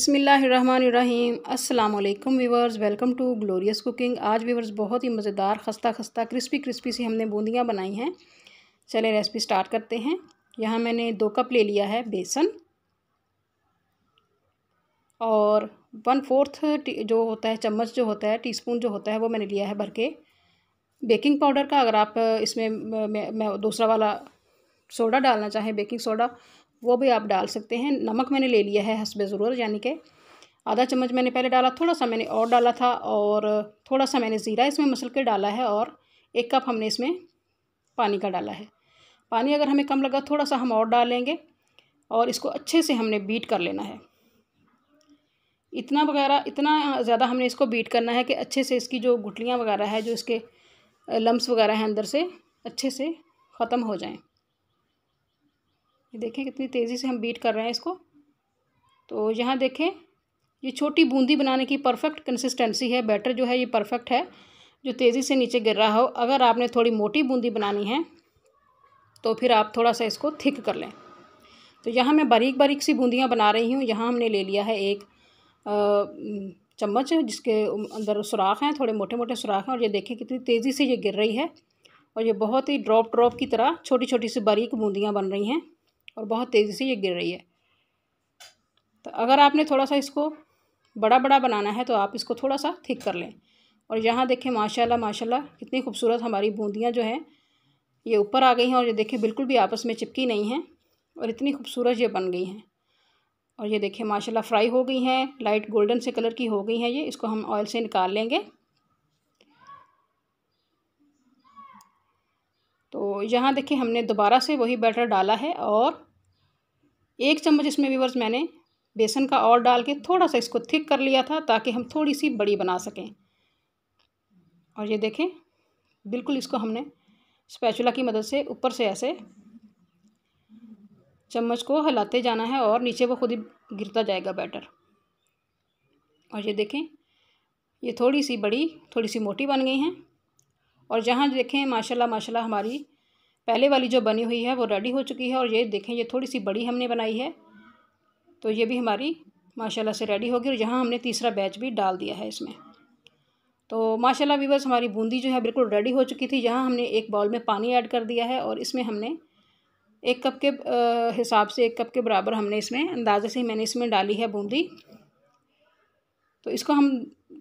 बिसमीम् अल्लाम viewers welcome to glorious cooking आज viewers बहुत ही मज़ेदार खस्ता खस्ता क्रिस्पी क्रिस्पी से हमने बूंदियाँ बनाई हैं चले रेसिपी स्टार्ट करते हैं यहाँ मैंने दो कप ले लिया है बेसन और वन फोर्थ जो होता है चम्मच जो होता है टीस्पून जो होता है वो मैंने लिया है भर के बेकिंग पाउडर का अगर आप इसमें मैं, मैं दूसरा वाला सोडा डालना चाहें बेकिंग सोडा वो भी आप डाल सकते हैं नमक मैंने ले लिया है हसबे ज़रूर यानी कि आधा चम्मच मैंने पहले डाला थोड़ा सा मैंने और डाला था और थोड़ा सा मैंने ज़ीरा इसमें मसल के डाला है और एक कप हमने इसमें पानी का डाला है पानी अगर हमें कम लगा थोड़ा सा हम और डालेंगे और इसको अच्छे से हमने बीट कर लेना है इतना वगैरह इतना ज़्यादा हमने इसको बीट करना है कि अच्छे से इसकी जो गुटलियाँ वगैरह है जो इसके लम्ब्स वगैरह हैं अंदर से अच्छे से ख़त्म हो जाएँ ये देखें कितनी तेज़ी से हम बीट कर रहे हैं इसको तो यहाँ देखें ये छोटी बूंदी बनाने की परफेक्ट कंसिस्टेंसी है बैटर जो है ये परफेक्ट है जो तेज़ी से नीचे गिर रहा हो अगर आपने थोड़ी मोटी बूंदी बनानी है तो फिर आप थोड़ा सा इसको थिक कर लें तो यहाँ मैं बारीक बारीक सी बूंदियाँ बना रही हूँ यहाँ हमने ले लिया है एक चम्मच जिसके अंदर सुराख हैं थोड़े मोटे मोटे सुराख हैं और ये देखें कितनी तेज़ी से ये गिर रही है और ये बहुत ही ड्रॉप ड्रॉप की तरह छोटी छोटी सी बारीक बूंदियाँ बन रही हैं और बहुत तेज़ी से ये गिर रही है तो अगर आपने थोड़ा सा इसको बड़ा बड़ा बनाना है तो आप इसको थोड़ा सा थिक कर लें और यहाँ देखें माशाल्लाह माशाल्लाह कितनी खूबसूरत हमारी बूंदियाँ जो हैं ये ऊपर आ गई हैं और ये देखें बिल्कुल भी आपस में चिपकी नहीं हैं और इतनी खूबसूरत ये बन गई हैं और ये देखें माशाल्लाह फ्राई हो गई हैं लाइट गोल्डन से कलर की हो गई हैं ये इसको हम ऑयल से निकाल लेंगे तो यहाँ देखिए हमने दोबारा से वही बैटर डाला है और एक चम्मच इसमें व्यूवर्स मैंने बेसन का और डाल के थोड़ा सा इसको थिक कर लिया था ताकि हम थोड़ी सी बड़ी बना सकें और ये देखें बिल्कुल इसको हमने स्पैचुला की मदद से ऊपर से ऐसे चम्मच को हिलाते जाना है और नीचे वो खुद ही गिरता जाएगा बैटर और ये देखें ये थोड़ी सी बड़ी थोड़ी सी मोटी बन गई हैं और जहाँ देखें माशाल्लाह माशाल्लाह हमारी पहले वाली जो बनी हुई है वो रेडी हो चुकी है और ये देखें ये थोड़ी सी बड़ी हमने बनाई है तो ये भी हमारी माशाल्लाह से रेडी होगी और यहाँ हमने तीसरा बैच भी डाल दिया है इसमें तो माशाल्लाह वीवर्स हमारी बूंदी जो है बिल्कुल रेडी हो चुकी थी यहाँ हमने एक बाउल में पानी ऐड कर दिया है और इसमें हमने एक कप के हिसाब से एक कप के बराबर हमने इसमें अंदाजे से ही मैंने इसमें डाली है बूंदी तो इसको हम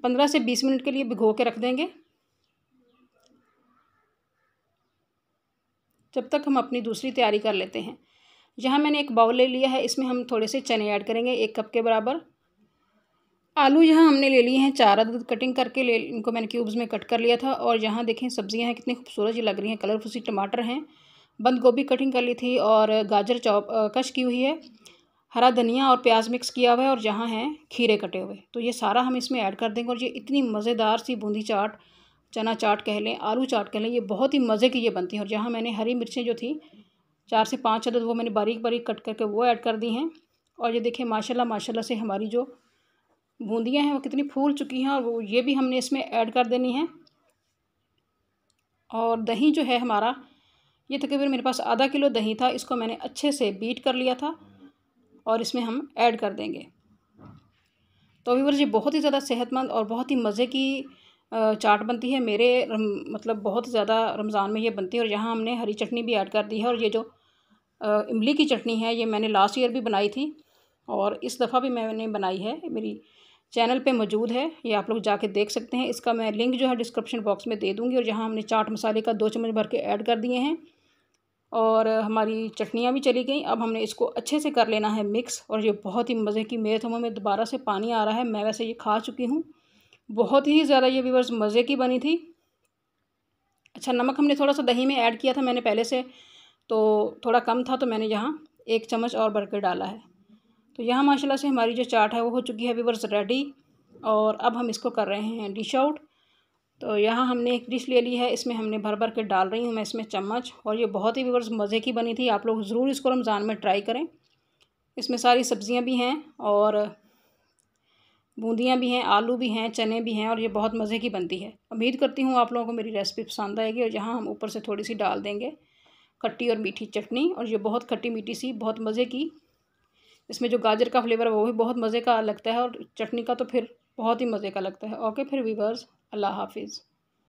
पंद्रह से बीस मिनट के लिए भिगो के रख देंगे जब तक हम अपनी दूसरी तैयारी कर लेते हैं यहाँ मैंने एक बाउल ले लिया है इसमें हम थोड़े से चने ऐड करेंगे एक कप के बराबर आलू यहाँ हमने ले लिए हैं चार अदद कटिंग करके ले इनको मैंने क्यूब्स में कट कर लिया था और यहाँ देखें सब्जियाँ हैं कितनी खूबसूरत जी लग रही हैं कलरफुल सी टमाटर हैं बंद गोभी कटिंग कर ली थी और गाजर चौप कश की हुई है हरा धनिया और प्याज मिक्स किया हुआ है और जहाँ हैं खीरे कटे हुए तो ये सारा हम इसमें ऐड कर देंगे और ये इतनी मज़ेदार सी बूंदी चाट चना चाट कह लें आलू चाट कह लें ये बहुत ही मज़े की ये बनती हैं और जहाँ मैंने हरी मिर्चें जो थी चार से पाँच अदद वो मैंने बारीक बारीक कट करके वो ऐड कर दी हैं और ये देखें माशाला माशाला से हमारी जो बूंदियाँ हैं वो कितनी फूल चुकी हैं और वो ये भी हमने इसमें ऐड कर देनी है और दही जो है हमारा ये तकरीबन मेरे पास आधा किलो दही था इसको मैंने अच्छे से बीट कर लिया था और इसमें हम ऐड कर देंगे तो व्यूवर जी बहुत ही ज़्यादा सेहतमंद और बहुत ही मज़े की चाट बनती है मेरे मतलब बहुत ज़्यादा रमज़ान में ये बनती है और यहाँ हमने हरी चटनी भी ऐड कर दी है और ये जो इमली की चटनी है ये मैंने लास्ट ईयर भी बनाई थी और इस दफ़ा भी मैंने बनाई है मेरी चैनल पे मौजूद है ये आप लोग जाके देख सकते हैं इसका मैं लिंक जो है डिस्क्रिप्शन बॉक्स में दे दूँगी और यहाँ हमने चाट मसाले का दो चम्मच भर के ऐड कर दिए हैं और हमारी चटनियाँ भी चली गई अब हमने इसको अच्छे से कर लेना है मिक्स और ये बहुत ही मज़े की मेरे थमों में दोबारा से पानी आ रहा है मैं वैसे ये खा चुकी हूँ बहुत ही ज़्यादा ये व्यूवर्स मज़े की बनी थी अच्छा नमक हमने थोड़ा सा दही में ऐड किया था मैंने पहले से तो थोड़ा कम था तो मैंने यहाँ एक चम्मच और भर के डाला है तो यहाँ माशाल्लाह से हमारी जो चाट है वो हो चुकी है व्यूवर्स रेडी और अब हम इसको कर रहे हैं डिश आउट तो यहाँ हमने एक डिश ले ली है इसमें हमने भर भर के डाल रही हूँ मैं इसमें चम्मच और ये बहुत ही व्यूवर्स मज़े की बनी थी आप लोग ज़रूर इसको रमज़ान में ट्राई करें इसमें सारी सब्ज़ियाँ भी हैं और बूंदियाँ भी हैं आलू भी हैं चने भी हैं और ये बहुत मज़े की बनती है उम्मीद करती हूँ आप लोगों को मेरी रेसिपी पसंद आएगी और यहाँ हम ऊपर से थोड़ी सी डाल देंगे खट्टी और मीठी चटनी और ये बहुत खट्टी मीठी सी बहुत मज़े की इसमें जो गाजर का फ्लेवर है वो भी बहुत मज़े का लगता है और चटनी का तो फिर बहुत ही मज़े का लगता है ओके फिर वीवर्स अल्लाह हाफिज़